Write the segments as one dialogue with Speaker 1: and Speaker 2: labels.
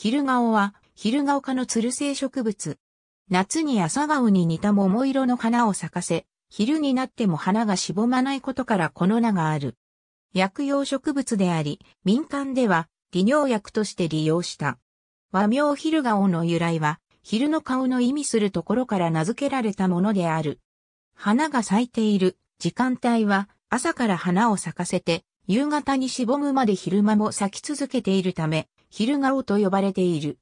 Speaker 1: 昼顔は、昼顔科のつる性植物。夏に朝顔に似た桃色の花を咲かせ、昼になっても花がしぼまないことからこの名がある。薬用植物であり、民間では利尿薬として利用した。和名昼顔の由来は、昼の顔の意味するところから名付けられたものである。花が咲いている時間帯は、朝から花を咲かせて、夕方にしぼむまで昼間も咲き続けているため、昼顔と呼ばれている。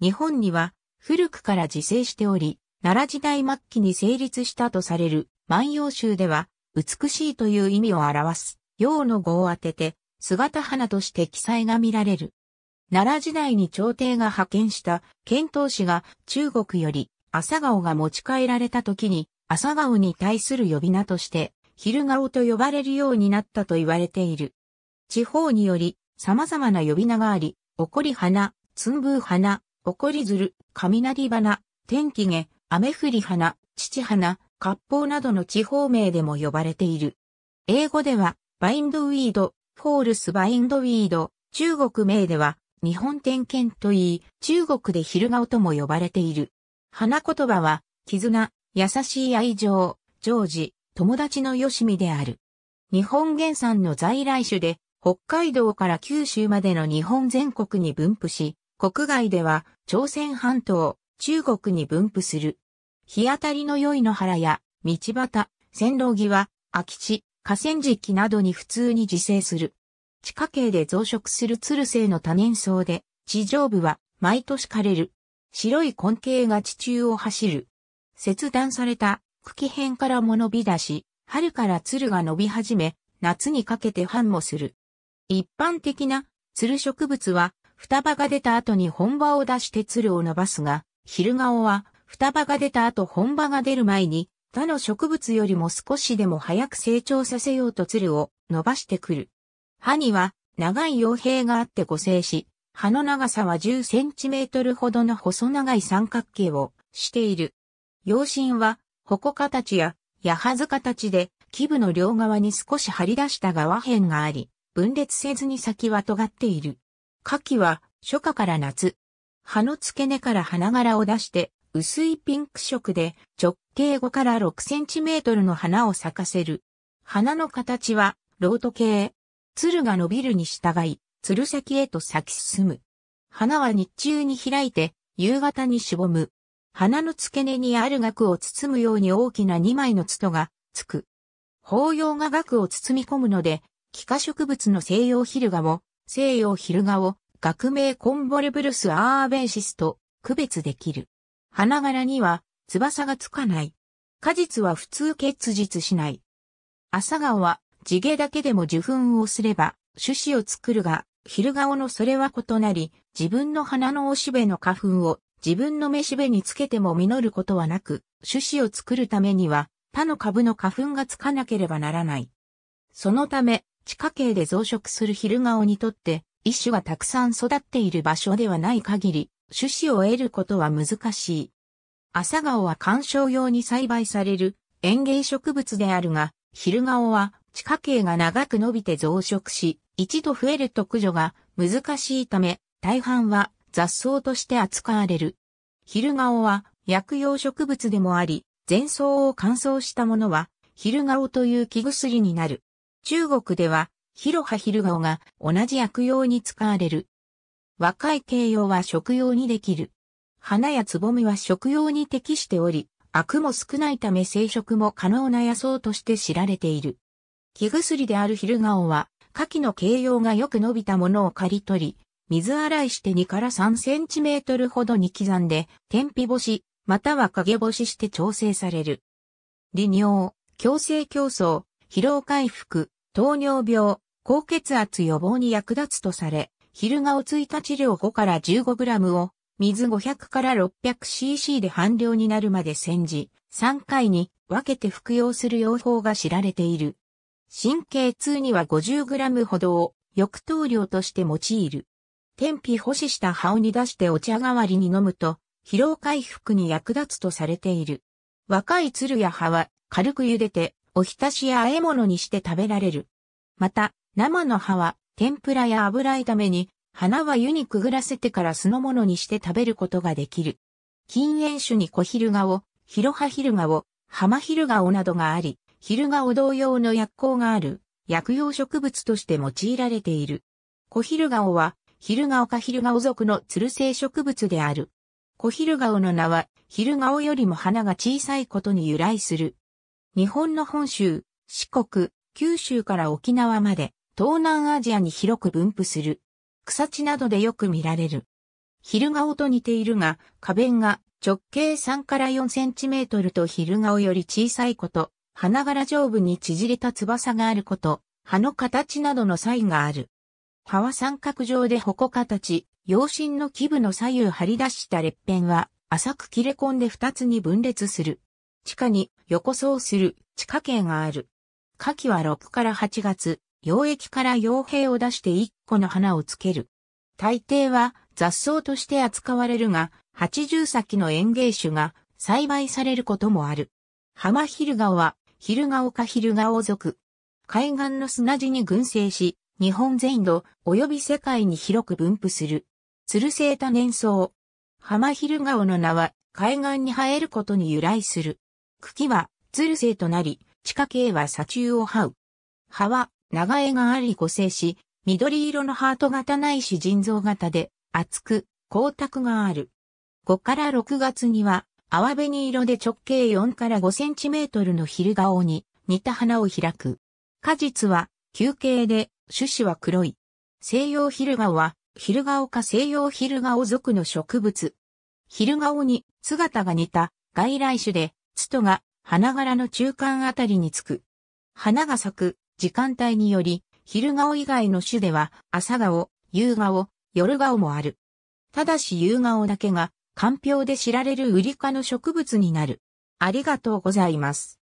Speaker 1: 日本には古くから自生しており、奈良時代末期に成立したとされる万葉集では、美しいという意味を表す、陽の語を当てて、姿花として記載が見られる。奈良時代に朝廷が派遣した遣唐使が中国より朝顔が持ち帰られた時に朝顔に対する呼び名として昼顔と呼ばれるようになったと言われている。地方により様々な呼び名があり、おこり花、つんぶう花、おこりずる、雷花、天気毛、雨降り花、父花、割烹などの地方名でも呼ばれている。英語では、バインドウィード、フォールスバインドウィード、中国名では、日本点検といい、中国で昼顔とも呼ばれている。花言葉は、絆、優しい愛情、常時、友達のよしみである。日本原産の在来種で、北海道から九州までの日本全国に分布し、国外では朝鮮半島、中国に分布する。日当たりの良い野原や道端、線路際、空き地、河川敷などに普通に自生する。地下茎で増殖する鶴生の多年草で、地上部は毎年枯れる。白い根茎が地中を走る。切断された茎片からも伸び出し、春から鶴が伸び始め、夏にかけて繁茂する。一般的な、鶴植物は、双葉が出た後に本葉を出して鶴を伸ばすが、昼顔は、双葉が出た後本葉が出る前に、他の植物よりも少しでも早く成長させようと鶴を伸ばしてくる。葉には長い傭兵があって固性し、葉の長さは10センチメートルほどの細長い三角形をしている。葉心は矛形や矢はず形で、基部の両側に少し張り出した側辺があり、分裂せずに先は尖っている。夏季は初夏から夏。葉の付け根から花柄を出して薄いピンク色で直径5から6センチメートルの花を咲かせる。花の形はロート系。鶴が伸びるに従い、鶴先へと咲き進む。花は日中に開いて夕方にしぼむ。花の付け根にある額を包むように大きな2枚の筒がつく。法要が額を包み込むので、気化植物の西洋ヒルガを、西洋ヒルガを、学名コンボレブルスアーベンシスと区別できる。花柄には翼がつかない。果実は普通結実しない。朝顔は地毛だけでも受粉をすれば種子を作るが、昼顔のそれは異なり、自分の花のおしべの花粉を自分のめしべにつけても実ることはなく、種子を作るためには他の株の花粉がつかなければならない。そのため、地下茎で増殖するヒルガオにとって、一種がたくさん育っている場所ではない限り、種子を得ることは難しい。朝顔は観賞用に栽培される園芸植物であるが、ヒルガオは地下茎が長く伸びて増殖し、一度増えると駆除が難しいため、大半は雑草として扱われる。ヒルガオは薬用植物でもあり、前草を乾燥したものは、ヒルガオという木薬になる。中国では、広葉ガオが同じ薬用に使われる。若い形容は食用にできる。花やつぼみは食用に適しており、アクも少ないため生殖も可能な野草として知られている。木薬であるヒルガオは、牡蠣の形容がよく伸びたものを刈り取り、水洗いして2から3センチメートルほどに刻んで、天日干し、または陰干しして調整される。利尿、強制競争、疲労回復、糖尿病、高血圧予防に役立つとされ、昼顔ついた治療5から 15g を水500から 600cc で半量になるまで煎じ、3回に分けて服用する用法が知られている。神経痛には 50g ほどを浴糖量として用いる。天日保しした葉を煮出してお茶代わりに飲むと、疲労回復に役立つとされている。若い鶴や葉は軽く茹でておひたしや和え物にして食べられる。また、生の葉は、天ぷらや油炒めに、花は湯にくぐらせてから酢の物にして食べることができる。禁煙種に小昼顔、広葉昼顔、浜昼顔などがあり、昼顔同様の薬効がある、薬用植物として用いられている。小昼顔は、昼顔か昼顔属のつる性植物である。小昼顔の名は、昼顔よりも花が小さいことに由来する。日本の本州、四国、九州から沖縄まで、東南アジアに広く分布する。草地などでよく見られる。昼顔と似ているが、花弁が直径3から4センチメートルと昼顔より小さいこと、花柄上部に縮れた翼があること、葉の形などの差異がある。葉は三角状で矛形、陽身の基部の左右張り出した裂片は、浅く切れ込んで二つに分裂する。地下に横層する地下茎がある。夏季は6から8月、溶液から傭兵を出して1個の花をつける。大抵は雑草として扱われるが、80先の園芸種が栽培されることもある。浜ヒルガオは、ヒルガオかヒルガオ族。海岸の砂地に群生し、日本全土及び世界に広く分布する。つるせた年草。浜ヒルガオの名は、海岸に生えることに由来する。茎は、つる性となり、地下茎は砂中を這う。葉は、長柄があり個性し、緑色のハート型ないし腎臓型で、厚く、光沢がある。5から6月には、淡紅色で直径4から5センチメートルの昼顔に似た花を開く。果実は球形で、種子は黒い。西洋昼顔は、昼顔か西洋昼顔属の植物。昼顔に姿が似た外来種で、つとが花柄の中間あたりにつく。花が咲く時間帯により、昼顔以外の種では朝顔、夕顔、夜顔もある。ただし夕顔だけが、鑑評で知られるウリ科の植物になる。ありがとうございます。